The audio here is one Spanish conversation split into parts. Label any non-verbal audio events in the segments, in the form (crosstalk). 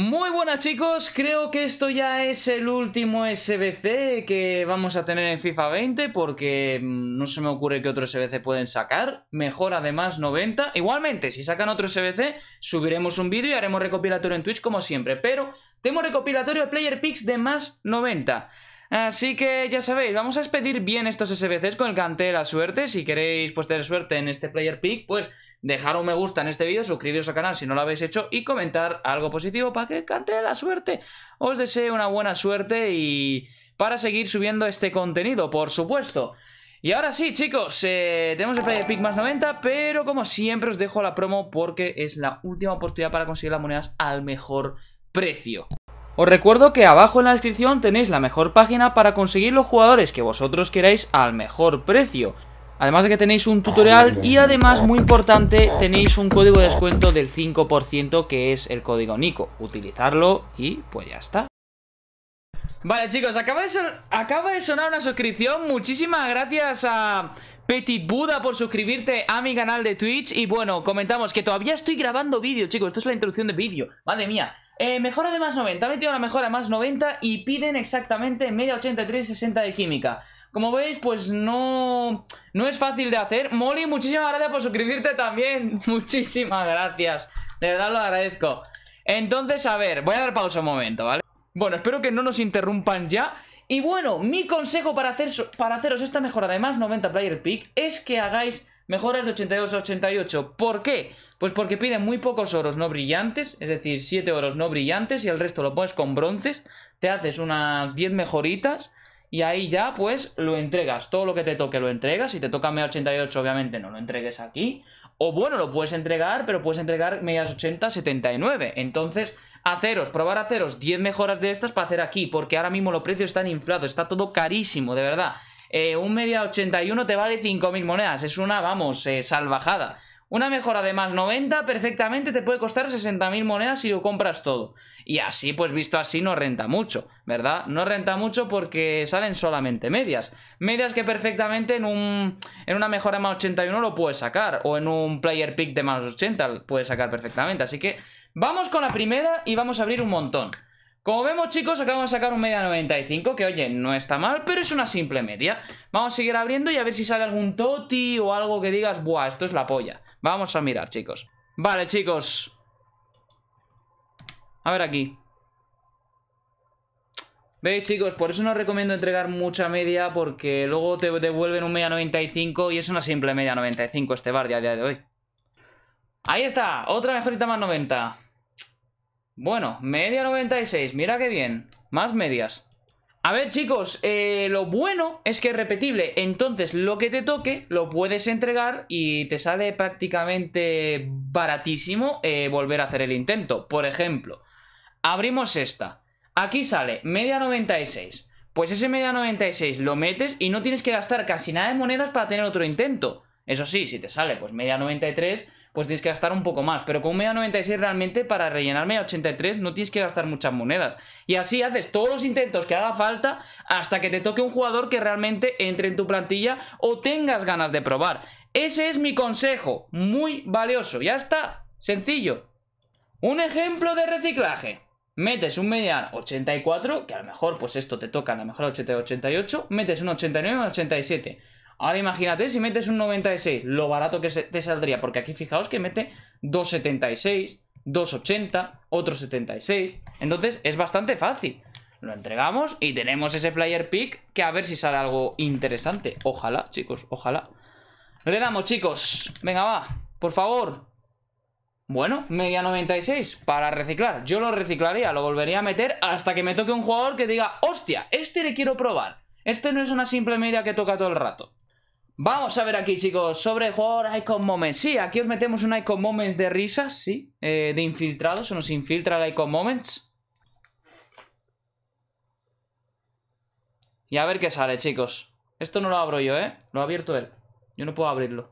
Muy buenas chicos, creo que esto ya es el último SBC que vamos a tener en FIFA 20 porque mm, no se me ocurre que otro SBC pueden sacar, mejor además 90. Igualmente, si sacan otro SBC subiremos un vídeo y haremos recopilatorio en Twitch como siempre, pero tenemos recopilatorio de Player Picks de más 90. Así que ya sabéis, vamos a expedir bien estos SBCs con el cante de la suerte. Si queréis pues tener suerte en este player pick, pues dejar un me gusta en este vídeo, suscribiros al canal si no lo habéis hecho y comentar algo positivo para que cante de la suerte. Os deseo una buena suerte y para seguir subiendo este contenido, por supuesto. Y ahora sí, chicos, eh, tenemos el Player Pick más 90, pero como siempre os dejo la promo porque es la última oportunidad para conseguir las monedas al mejor precio. Os recuerdo que abajo en la descripción tenéis la mejor página para conseguir los jugadores que vosotros queráis al mejor precio. Además de que tenéis un tutorial y además, muy importante, tenéis un código de descuento del 5% que es el código Nico. Utilizarlo y pues ya está. Vale chicos, acaba de, acaba de sonar una suscripción. Muchísimas gracias a Petit Buda por suscribirte a mi canal de Twitch. Y bueno, comentamos que todavía estoy grabando vídeo, chicos. Esto es la introducción de vídeo. Madre mía. Eh, mejora de más 90, ha metido la mejora de más 90 y piden exactamente media 83, 60 de química. Como veis, pues no, es fácil de hacer. Molly, muchísimas gracias por suscribirte también. (laughs) Muchísimas gracias. De verdad lo agradezco. Entonces, a ver, voy a dar pausa un momento, ¿vale? Bueno, espero que no nos interrumpan ya. Y bueno, mi consejo para, hacer, para haceros esta mejora de más 90 player pick es que hagáis Mejoras de 82 a 88. ¿Por qué? Pues porque piden muy pocos oros no brillantes, es decir, 7 oros no brillantes y el resto lo pones con bronces, te haces unas 10 mejoritas y ahí ya pues lo entregas, todo lo que te toque lo entregas, si te toca media 88 obviamente no lo entregues aquí, o bueno, lo puedes entregar, pero puedes entregar medias 80, 79, entonces haceros, probar haceros 10 mejoras de estas para hacer aquí, porque ahora mismo los precios están inflados, está todo carísimo, de verdad. Eh, un media 81 te vale 5.000 monedas. Es una, vamos, eh, salvajada. Una mejora de más 90 perfectamente te puede costar 60.000 monedas si lo compras todo. Y así, pues visto así, no renta mucho, ¿verdad? No renta mucho porque salen solamente medias. Medias que perfectamente en, un, en una mejora de más 81 lo puedes sacar. O en un player pick de más 80 lo puedes sacar perfectamente. Así que vamos con la primera y vamos a abrir un montón. Como vemos chicos acabamos de sacar un media 95 que oye no está mal pero es una simple media. Vamos a seguir abriendo y a ver si sale algún toti o algo que digas buah esto es la polla. Vamos a mirar chicos. Vale chicos. A ver aquí. ¿Veis chicos? Por eso no recomiendo entregar mucha media porque luego te devuelven un media 95 y es una simple media 95 este bar de a día de hoy. Ahí está, otra mejorita más 90. Bueno, media 96, mira qué bien. Más medias. A ver, chicos, eh, lo bueno es que es repetible. Entonces, lo que te toque lo puedes entregar y te sale prácticamente baratísimo eh, volver a hacer el intento. Por ejemplo, abrimos esta. Aquí sale media 96. Pues ese media 96 lo metes y no tienes que gastar casi nada de monedas para tener otro intento. Eso sí, si te sale pues media 93 pues tienes que gastar un poco más. Pero con un medio 96 realmente para rellenar a 83 no tienes que gastar muchas monedas. Y así haces todos los intentos que haga falta hasta que te toque un jugador que realmente entre en tu plantilla o tengas ganas de probar. Ese es mi consejo, muy valioso. Ya está, sencillo. Un ejemplo de reciclaje metes un median 84, que a lo mejor pues esto te toca a lo mejor 80 88, metes un 89 un 87. Ahora imagínate si metes un 96, lo barato que te saldría, porque aquí fijaos que mete 276, 280, otro 76. Entonces es bastante fácil. Lo entregamos y tenemos ese player pick que a ver si sale algo interesante. Ojalá, chicos, ojalá. Le damos, chicos. Venga, va. Por favor. Bueno, media 96 para reciclar. Yo lo reciclaría, lo volvería a meter hasta que me toque un jugador que diga, hostia, este le quiero probar. Este no es una simple media que toca todo el rato. Vamos a ver aquí, chicos, sobre jugador Icon Moments. Sí, aquí os metemos un Icon Moments de risas, sí, eh, de infiltrados, se nos infiltra el Icon Moments. Y a ver qué sale, chicos. Esto no lo abro yo, ¿eh? Lo ha abierto él. Yo no puedo abrirlo.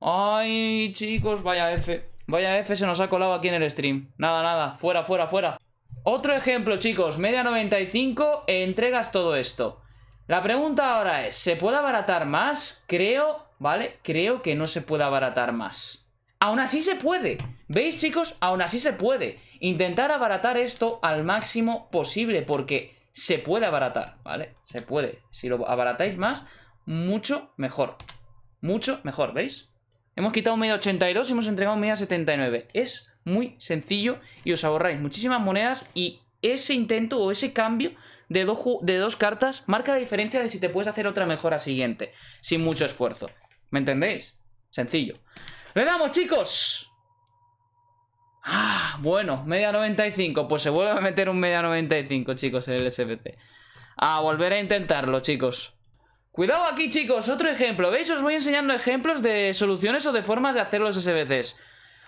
¡Ay, chicos! Vaya F. Vaya F se nos ha colado aquí en el stream. Nada, nada. Fuera, fuera, fuera. Otro ejemplo, chicos. Media 95, entregas todo esto. La pregunta ahora es, ¿se puede abaratar más? Creo, ¿vale? Creo que no se puede abaratar más. Aún así se puede. ¿Veis, chicos? Aún así se puede. Intentar abaratar esto al máximo posible porque se puede abaratar, ¿vale? Se puede. Si lo abaratáis más, mucho mejor. Mucho mejor, ¿veis? Hemos quitado medio 82 y hemos entregado media 79. Es muy sencillo y os ahorráis muchísimas monedas y ese intento o ese cambio de, dos cartas marca la diferencia de si te puedes hacer otra mejora siguiente, sin mucho esfuerzo. ¿Me entendéis? Sencillo. ¡Le damos, chicos! Ah, bueno, media 95. Pues se vuelve a meter un media 95, chicos, el SBC A volver a intentarlo, chicos. Cuidado aquí, chicos. Otro ejemplo. ¿Veis? Os voy enseñando ejemplos de soluciones o de formas de hacer los SBCs.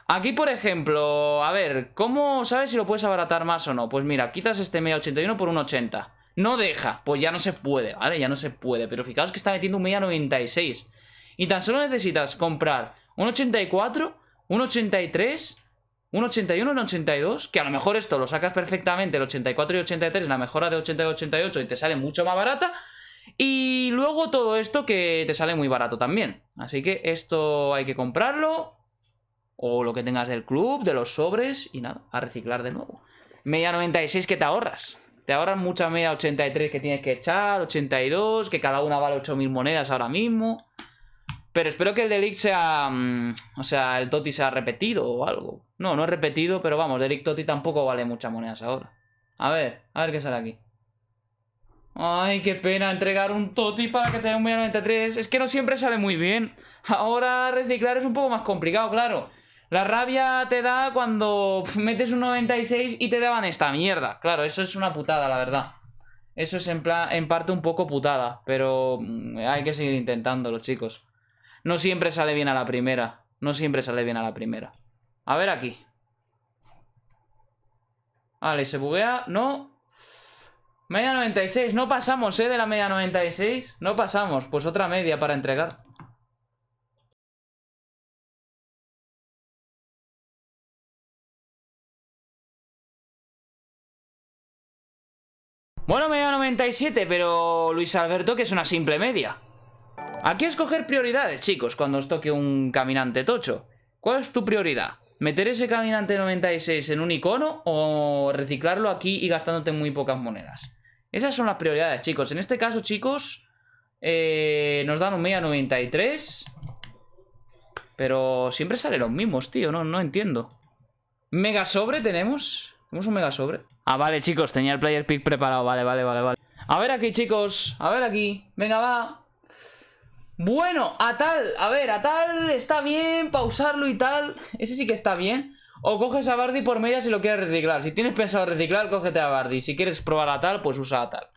Aquí, por ejemplo, a ver, ¿cómo sabes si lo puedes abaratar más o no? Pues mira, quitas este media 81 por un 80. No deja, pues ya no se puede, ¿vale? Ya no se puede, pero fijaos que está metiendo un media 96. Y tan solo necesitas comprar un 84, un 83, un 81, un 82, que a lo mejor esto lo sacas perfectamente, el 84 y 83, la mejora de 80 y 88 y te sale mucho más barata. Y luego todo esto que te sale muy barato también. Así que esto hay que comprarlo o lo que tengas del club, de los sobres y nada, a reciclar de nuevo. Media 96 que te ahorras. Te ahorras mucha media 83 que tienes que echar, 82, que cada una vale 8.000 monedas ahora mismo. Pero espero que el Delic sea... Mm, o sea, el Toti sea repetido o algo. No, no es repetido, pero vamos, Delic Toti tampoco vale muchas monedas ahora. A ver, a ver qué sale aquí. Ay, qué pena entregar un Toti para que te un media 93. Es que no siempre sale muy bien. Ahora reciclar es un poco más complicado, claro. La rabia te da cuando metes un 96 y te daban esta mierda. Claro, eso es una putada, la verdad. Eso es en, en parte un poco putada, pero mm, hay que seguir intentándolo, chicos. No siempre sale bien a la primera. No siempre sale bien a la primera. A ver aquí. Vale, se buguea. No. Media 96. No pasamos, ¿eh? De la media 96. No pasamos. Pues otra media para entregar. Bueno, media 97, pero Luis Alberto que es una simple media. Aquí escoger prioridades, chicos, cuando os toque un caminante tocho. ¿Cuál es tu prioridad? ¿Meter ese caminante 96 en un icono o reciclarlo aquí y gastándote muy pocas monedas? Esas son las prioridades, chicos. En este caso, chicos, eh, nos dan un media 93. Pero siempre sale los mismos, tío. No, no entiendo. Mega sobre tenemos. ¿Tenemos un mega sobre? Ah, vale, chicos, tenía el player pick preparado. Vale, vale, vale, vale. A ver aquí, chicos. A ver aquí. Venga, va. Bueno, a tal, a ver, a tal está bien pausarlo y tal. Ese sí que está bien. O coges a Bardi por media si lo quieres reciclar. Si tienes pensado reciclar, cógete a Bardi. Si quieres probar a tal, pues usa a tal.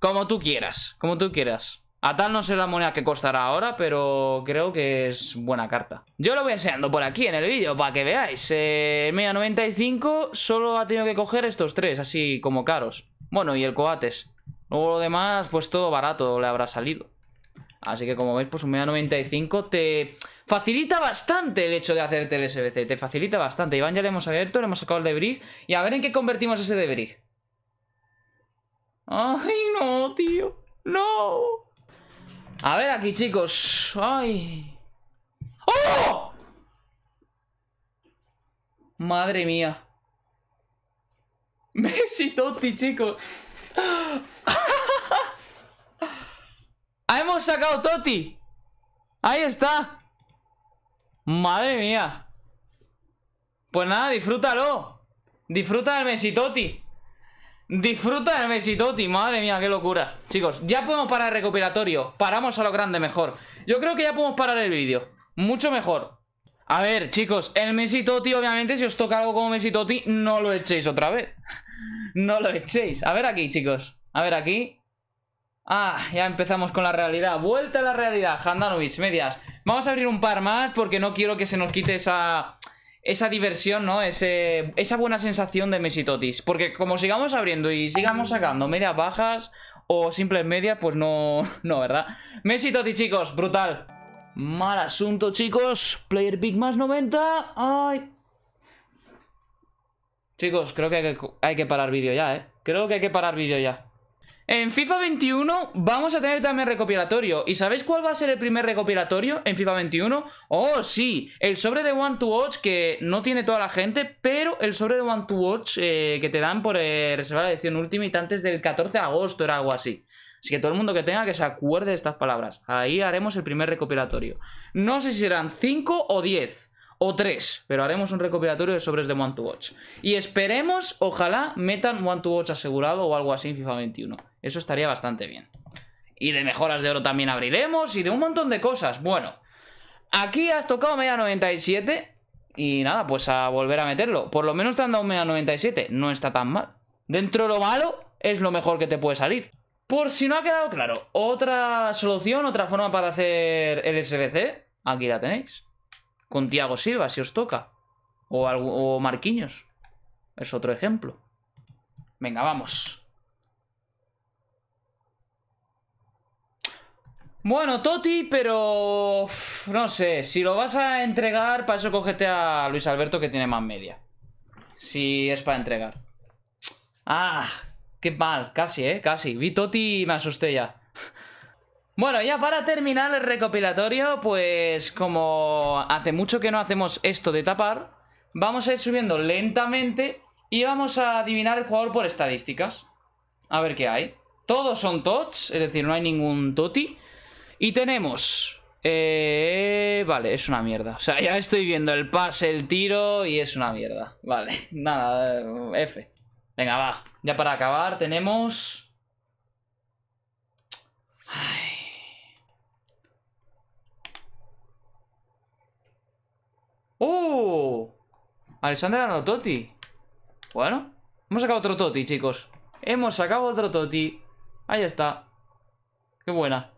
Como tú quieras, como tú quieras. A tal no sé la moneda que costará ahora, pero creo que es buena carta. Yo lo voy enseñando por aquí en el vídeo para que veáis. Eh, media 95 solo ha tenido que coger estos tres, así como caros. Bueno, y el coates. Luego lo demás, pues todo barato le habrá salido. Así que como veis, pues un media 95 te facilita bastante el hecho de hacerte el SBC. Te facilita bastante. Iván ya le hemos abierto, le hemos sacado el debris. Y a ver en qué convertimos ese debris. ¡Ay, no, tío! ¡No! A ver aquí, chicos. ¡Ay! ¡Oh! Madre mía. (laughs) Messi Totti, chicos. (laughs) ¡Hemos sacado Totti! ¡Ahí está! ¡Madre mía! Pues nada, disfrútalo. Disfruta del Messi Totti. Disfruta del Messi madre mía, qué locura Chicos, ya podemos parar el recopilatorio Paramos a lo grande mejor Yo creo que ya podemos parar el vídeo Mucho mejor A ver, chicos, el Messi Obviamente si os toca algo como Messi No lo echéis otra vez (laughs) No lo echéis, a ver aquí, chicos A ver aquí Ah, ya empezamos con la realidad Vuelta a la realidad, Handanovic, medias Vamos a abrir un par más porque no quiero que se nos quite esa esa diversión, ¿no? Ese, esa buena sensación de Mesitotis. Porque como sigamos abriendo y sigamos sacando medias bajas o simples medias, pues no, (laughs) no, ¿verdad? Mesitotis, chicos, brutal. Mal asunto, chicos. Player pick más 90. Ay. Chicos, creo que hay que, hay que parar vídeo ya, ¿eh? Creo que hay que parar vídeo ya. En FIFA 21 vamos a tener también recopilatorio. ¿Y sabéis cuál va a ser el primer recopilatorio en FIFA 21? Oh, sí, el sobre de One to Watch que no tiene toda la gente, pero el sobre de One to Watch eh, que te dan por eh, reservar la edición Ultimate antes del 14 de agosto era algo así. Así que todo el mundo que tenga que se acuerde de estas palabras. Ahí haremos el primer recopilatorio. No sé si serán 5 o 10 o 3, pero haremos un recopilatorio de sobres de One to Watch. Y esperemos, ojalá, metan One to Watch asegurado o algo así en FIFA 21. Eso estaría bastante bien. Y de mejoras de oro también abriremos y de un montón de cosas. Bueno, aquí has tocado media 97 y nada, pues a volver a meterlo. Por lo menos te han dado media 97, no está tan mal. Dentro de lo malo, es lo mejor que te puede salir. Por si no ha quedado claro, otra solución, otra forma para hacer el SBC, aquí la tenéis. Con Tiago Silva, si os toca. O, algo, Marquinhos. Es otro ejemplo. Venga, vamos. Bueno, Toti, pero... no sé, si lo vas a entregar, para eso cógete a Luis Alberto que tiene más media. Si es para entregar. Ah, qué mal, casi, ¿eh? Casi. Vi Toti y me asusté ya. Bueno, ya para terminar el recopilatorio, pues como hace mucho que no hacemos esto de tapar, vamos a ir subiendo lentamente y vamos a adivinar el jugador por estadísticas. A ver qué hay. Todos son tots, es decir, no hay ningún toti. Y tenemos... Eh, vale, es una mierda. O sea, ya estoy viendo el pase, el tiro y es una mierda. Vale, (laughs) nada, eh, F. Venga, va. Ya para acabar tenemos... Ay. ¡Oh! Alessandra no Toti. Bueno, hemos sacado otro Toti, chicos. Hemos sacado otro Toti. Ahí está. Qué buena.